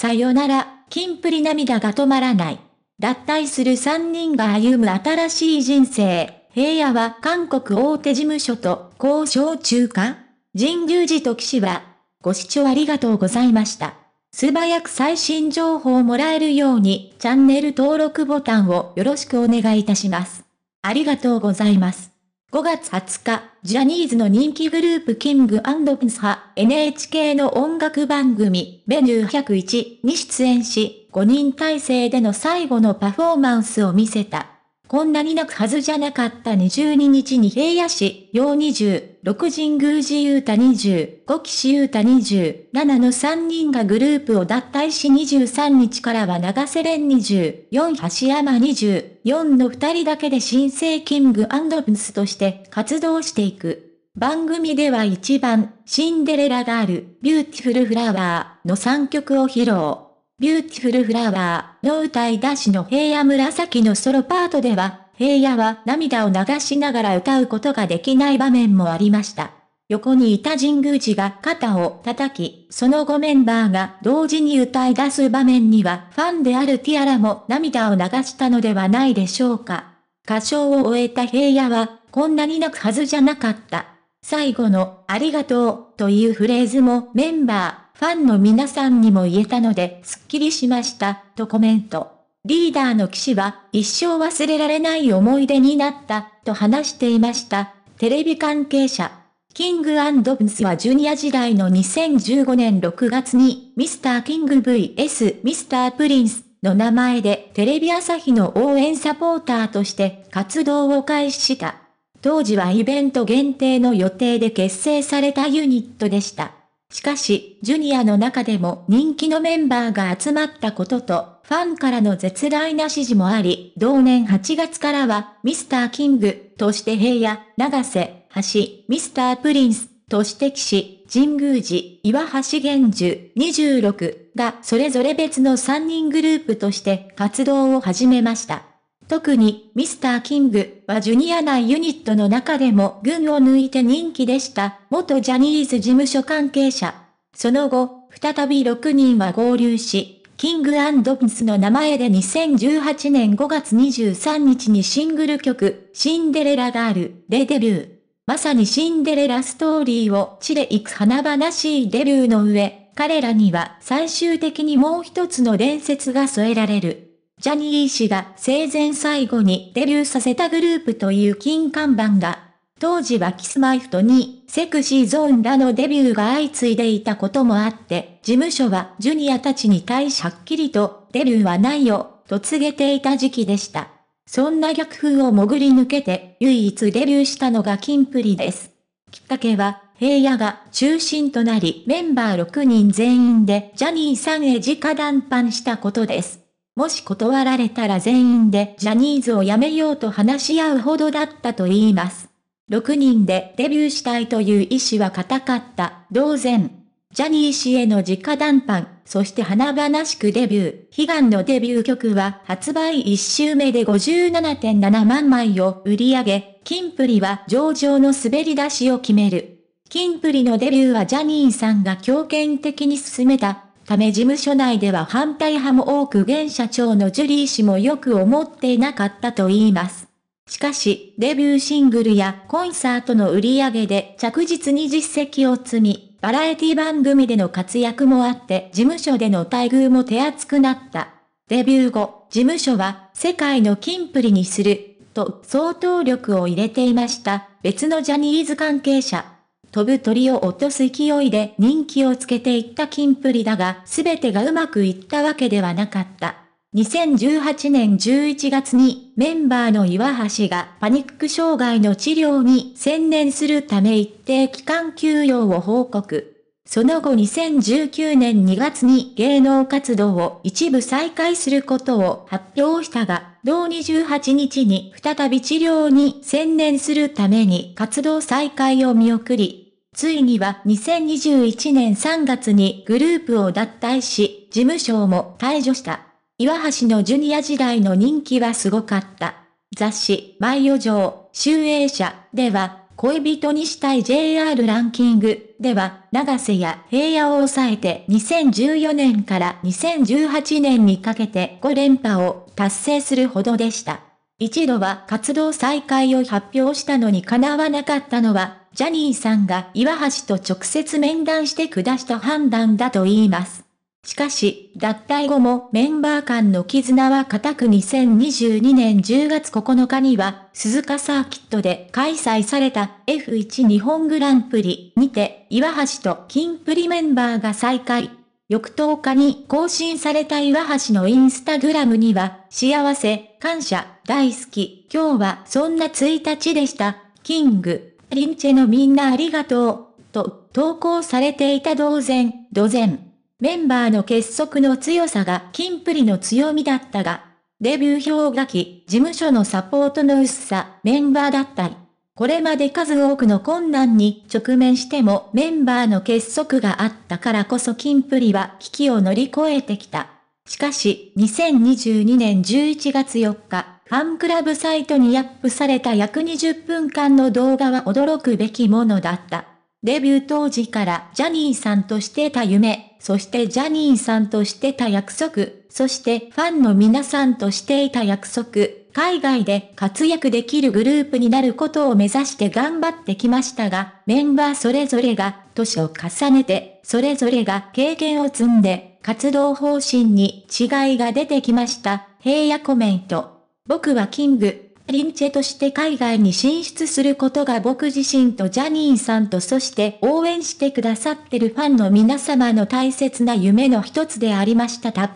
さよなら、金プリ涙が止まらない。脱退する3人が歩む新しい人生。平野は韓国大手事務所と交渉中か神宮寺と騎士は、ご視聴ありがとうございました。素早く最新情報をもらえるように、チャンネル登録ボタンをよろしくお願いいたします。ありがとうございます。5月20日、ジャニーズの人気グループキングピンス派 NHK の音楽番組メニュー101に出演し、5人体制での最後のパフォーマンスを見せた。こんなに泣くはずじゃなかった22日に平野市、陽20、六神宮寺優太20、五騎ゆ優太20、7の3人がグループを脱退し23日からは長瀬連20、4橋山20、4の2人だけで新生キングブスとして活動していく。番組では1番、シンデレラガール、ビューティフルフラワーの3曲を披露。ビューティフルフラワーの歌い出しの平野紫のソロパートでは、平野は涙を流しながら歌うことができない場面もありました。横にいた神宮寺が肩を叩き、その後メンバーが同時に歌い出す場面にはファンであるティアラも涙を流したのではないでしょうか。歌唱を終えた平野は、こんなに泣くはずじゃなかった。最後の、ありがとう、というフレーズもメンバー、ファンの皆さんにも言えたので、すっきりしました、とコメント。リーダーの騎士は、一生忘れられない思い出になった、と話していました。テレビ関係者。キングアンド・ブスはジュニア時代の2015年6月に、ミスターキング VS ミスタープリンスの名前でテレビ朝日の応援サポーターとして活動を開始した。当時はイベント限定の予定で結成されたユニットでした。しかし、ジュニアの中でも人気のメンバーが集まったことと、ファンからの絶大な支持もあり、同年8月からは、ミスターキングとして平野、長瀬、橋、ミスタープリンスとして岸、神宮寺、岩橋玄樹、26がそれぞれ別の3人グループとして活動を始めました。特にミスター・キングはジュニア内ユニットの中でも群を抜いて人気でした。元ジャニーズ事務所関係者。その後、再び6人は合流し、キングアンド・ミスの名前で2018年5月23日にシングル曲、シンデレラガールでデビュー。まさにシンデレラストーリーを地で行く華々しいデビューの上、彼らには最終的にもう一つの伝説が添えられる。ジャニー氏が生前最後にデビューさせたグループという金看板が、当時はキスマイフトに、セクシーゾーンらのデビューが相次いでいたこともあって、事務所はジュニアたちに対しはっきりと、デビューはないよ、と告げていた時期でした。そんな逆風を潜り抜けて、唯一デビューしたのがキンプリです。きっかけは、平野が中心となりメンバー6人全員でジャニーさんへ直談判したことです。もし断られたら全員でジャニーズを辞めようと話し合うほどだったと言います。6人でデビューしたいという意志は固かった、同然。ジャニー氏への直談判、そして華々しくデビュー。悲願のデビュー曲は発売1周目で57.7万枚を売り上げ、キンプリは上場の滑り出しを決める。キンプリのデビューはジャニーさんが強権的に進めたため事務所内では反対派も多く現社長のジュリー氏もよく思っていなかったと言います。しかし、デビューシングルやコンサートの売り上げで着実に実績を積み、バラエティ番組での活躍もあって事務所での待遇も手厚くなった。デビュー後、事務所は世界の金プリにする、と相当力を入れていました別のジャニーズ関係者。飛ぶ鳥を落とす勢いで人気をつけていったキンプリだが、すべてがうまくいったわけではなかった。2018年11月にメンバーの岩橋がパニック障害の治療に専念するため一定期間休養を報告。その後2019年2月に芸能活動を一部再開することを発表したが、同28日に再び治療に専念するために活動再開を見送り、ついには2021年3月にグループを脱退し、事務所も退除した。岩橋のジュニア時代の人気はすごかった。雑誌、舞オ城、集英社では、恋人にしたい JR ランキングでは、長瀬や平野を抑えて2014年から2018年にかけて5連覇を達成するほどでした。一度は活動再開を発表したのにかなわなかったのはジャニーさんが岩橋と直接面談して下した判断だと言います。しかし、脱退後もメンバー間の絆は固く2022年10月9日には、鈴鹿サーキットで開催された F1 日本グランプリにて、岩橋と金プリメンバーが再会。翌10日に更新された岩橋のインスタグラムには、幸せ、感謝、大好き、今日はそんな1日でした、キング。リンチェのみんなありがとう、と投稿されていた同然、同然。メンバーの結束の強さがキンプリの強みだったが、デビュー氷河期、事務所のサポートの薄さ、メンバーだったり。これまで数多くの困難に直面してもメンバーの結束があったからこそキンプリは危機を乗り越えてきた。しかし、2022年11月4日、ファンクラブサイトにアップされた約20分間の動画は驚くべきものだった。デビュー当時からジャニーさんとしてた夢、そしてジャニーさんとしてた約束、そしてファンの皆さんとしていた約束、海外で活躍できるグループになることを目指して頑張ってきましたが、メンバーそれぞれが年を重ねて、それぞれが経験を積んで、活動方針に違いが出てきました。平野コメント。僕はキング、リンチェとして海外に進出することが僕自身とジャニーさんとそして応援してくださってるファンの皆様の大切な夢の一つでありましたた。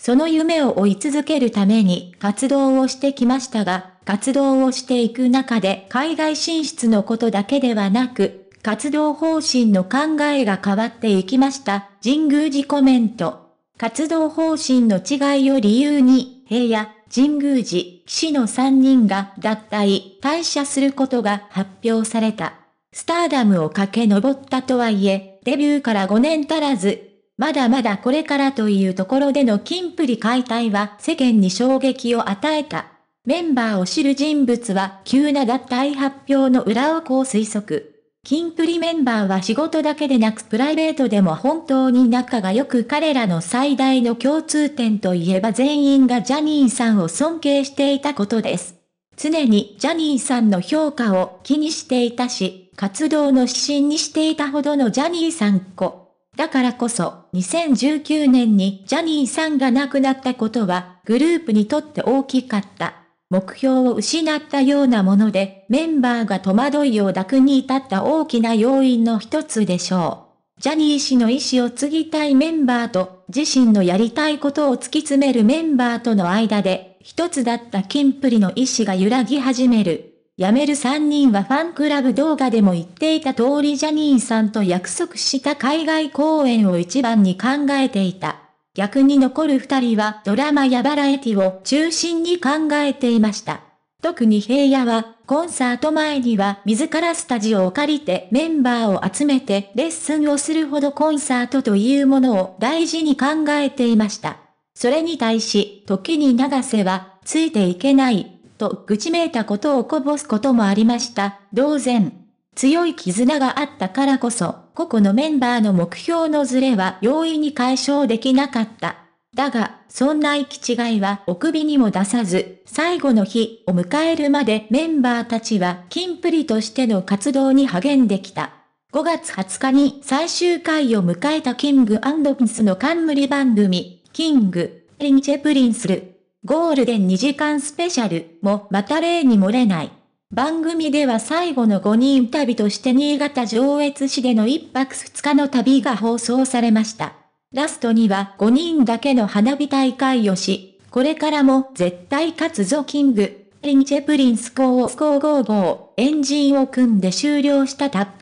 その夢を追い続けるために活動をしてきましたが、活動をしていく中で海外進出のことだけではなく、活動方針の考えが変わっていきました。神宮寺コメント。活動方針の違いを理由に、平野、神宮寺、騎士の3人が脱退、退社することが発表された。スターダムを駆け上ったとはいえ、デビューから5年足らず、まだまだこれからというところでの金プリ解体は世間に衝撃を与えた。メンバーを知る人物は急な脱退発表の裏をこう推測。キンプリメンバーは仕事だけでなくプライベートでも本当に仲が良く彼らの最大の共通点といえば全員がジャニーさんを尊敬していたことです。常にジャニーさんの評価を気にしていたし、活動の指針にしていたほどのジャニーさんっ子。だからこそ、2019年にジャニーさんが亡くなったことは、グループにとって大きかった。目標を失ったようなもので、メンバーが戸惑いを抱くに至った大きな要因の一つでしょう。ジャニー氏の意思を継ぎたいメンバーと、自身のやりたいことを突き詰めるメンバーとの間で、一つだったキンプリの意思が揺らぎ始める。辞める三人はファンクラブ動画でも言っていた通りジャニーさんと約束した海外公演を一番に考えていた。逆に残る2人はドラマやバラエティを中心に考えていました。特に平野は、コンサート前には自らスタジオを借りてメンバーを集めてレッスンをするほどコンサートというものを大事に考えていました。それに対し、時に長瀬は、ついていけない、と愚痴めいたことをこぼすこともありました。同然。強い絆があったからこそ、個々のメンバーの目標のズレは容易に解消できなかった。だが、そんな行き違いはお首にも出さず、最後の日を迎えるまでメンバーたちは金プリとしての活動に励んできた。5月20日に最終回を迎えたキングピスの冠番組、キング、リンチェプリンスル、ゴールデン2時間スペシャルもまた例に漏れない。番組では最後の5人旅として新潟上越市での1泊2日の旅が放送されました。ラストには5人だけの花火大会をし、これからも絶対勝つぞキング、リンチェプリンスコースコーゴーゴー、エンジンを組んで終了したタップ。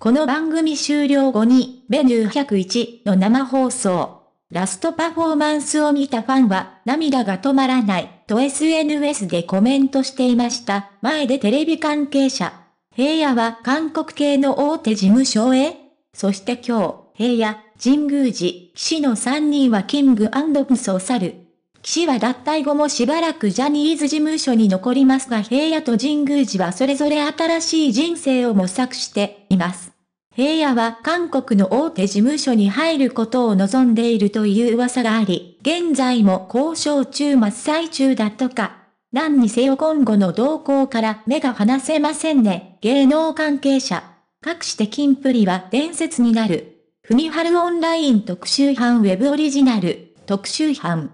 この番組終了後にメニュー101の生放送。ラストパフォーマンスを見たファンは涙が止まらないと SNS でコメントしていました。前でテレビ関係者。平野は韓国系の大手事務所へそして今日、平野、神宮寺、騎士の3人はキングアンド・フソ去る。騎士は脱退後もしばらくジャニーズ事務所に残りますが平野と神宮寺はそれぞれ新しい人生を模索しています。平野は韓国の大手事務所に入ることを望んでいるという噂があり、現在も交渉中真っ最中だとか。何にせよ今後の動向から目が離せませんね。芸能関係者。各して金プリは伝説になる。ふみはるオンライン特集班ウェブオリジナル。特集班。